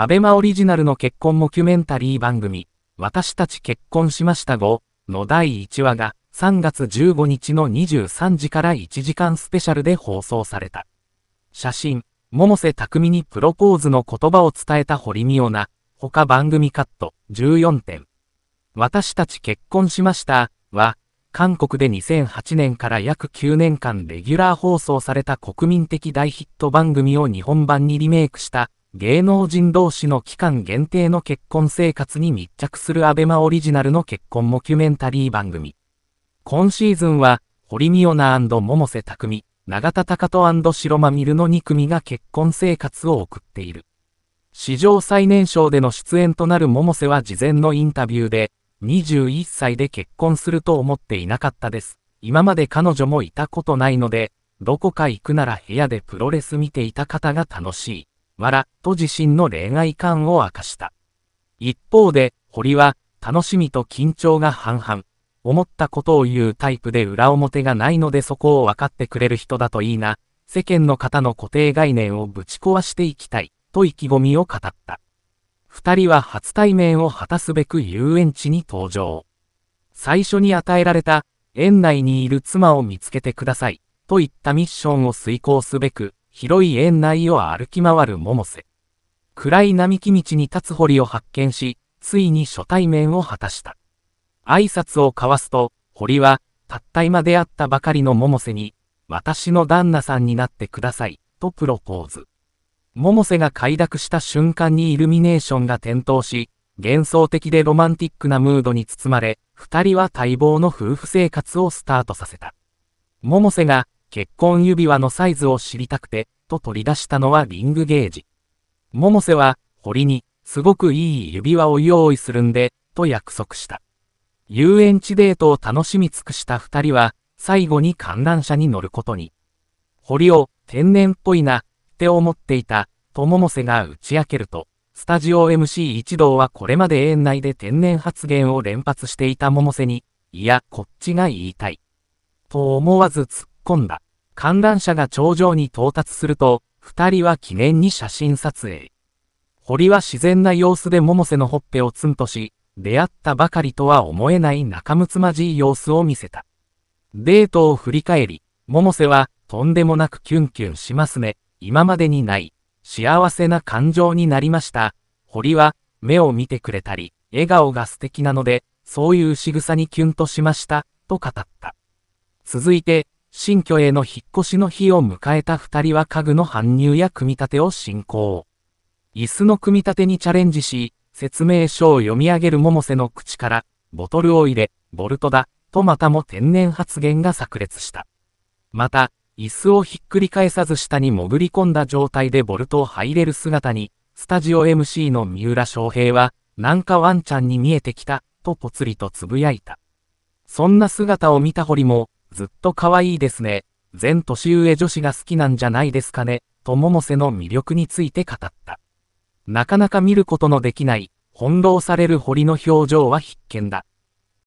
アベマオリジナルの結婚モキュメンタリー番組、私たち結婚しました後の第1話が3月15日の23時から1時間スペシャルで放送された。写真、百瀬匠にプロポーズの言葉を伝えた堀美央奈、他番組カット14点。私たち結婚しましたは、韓国で2008年から約9年間レギュラー放送された国民的大ヒット番組を日本版にリメイクした芸能人同士の期間限定の結婚生活に密着する abema オリジナルの結婚モキュメンタリー番組。今シーズンは、堀美央奈百瀬匠、永田隆人白間みるの2組が結婚生活を送っている。史上最年少での出演となる百瀬は事前のインタビューで、21歳で結婚すると思っていなかったです。今まで彼女もいたことないので、どこか行くなら部屋でプロレス見ていた方が楽しい。わら、と自身の恋愛観を明かした。一方で、堀は、楽しみと緊張が半々。思ったことを言うタイプで裏表がないのでそこを分かってくれる人だといいな。世間の方の固定概念をぶち壊していきたい、と意気込みを語った。二人は初対面を果たすべく遊園地に登場。最初に与えられた、園内にいる妻を見つけてください、といったミッションを遂行すべく、広い園内を歩き回る百瀬。暗い並木道に立つ堀を発見し、ついに初対面を果たした。挨拶を交わすと、堀は、たった今出会ったばかりの百瀬に、私の旦那さんになってください、とプロポーズ。百瀬が快諾した瞬間にイルミネーションが点灯し、幻想的でロマンティックなムードに包まれ、二人は待望の夫婦生活をスタートさせた。百瀬が結婚指輪のサイズを知りたくて、と取り出したのはリングゲージ。百瀬は、堀に、すごくいい指輪を用意するんで、と約束した。遊園地デートを楽しみ尽くした二人は、最後に観覧車に乗ることに。堀を、天然っぽいな、って思っていた、と桃瀬が打ち明けると、スタジオ MC 一同はこれまで園内で天然発言を連発していた百瀬に、いや、こっちが言いたい。と思わず突っ込んだ。観覧車が頂上に到達すると、二人は記念に写真撮影。堀は自然な様子で百瀬のほっぺをツンとし、出会ったばかりとは思えない仲睦まじい様子を見せた。デートを振り返り、百瀬は、とんでもなくキュンキュンしますね。今までにない、幸せな感情になりました。堀は、目を見てくれたり、笑顔が素敵なので、そういう仕草にキュンとしました、と語った。続いて、新居への引っ越しの日を迎えた2人は家具の搬入や組み立てを進行。椅子の組み立てにチャレンジし、説明書を読み上げる百瀬の口から、ボトルを入れ、ボルトだ、とまたも天然発言が炸裂した。また、椅子をひっくり返さず下に潜り込んだ状態でボルトを入れる姿に、スタジオ MC の三浦翔平は、なんかワンちゃんに見えてきた、とぽつりとつぶやいた。そんな姿を見た堀も、ずっと可愛いですね。全年上女子が好きなんじゃないですかね、と百瀬の魅力について語った。なかなか見ることのできない、翻弄される堀の表情は必見だ。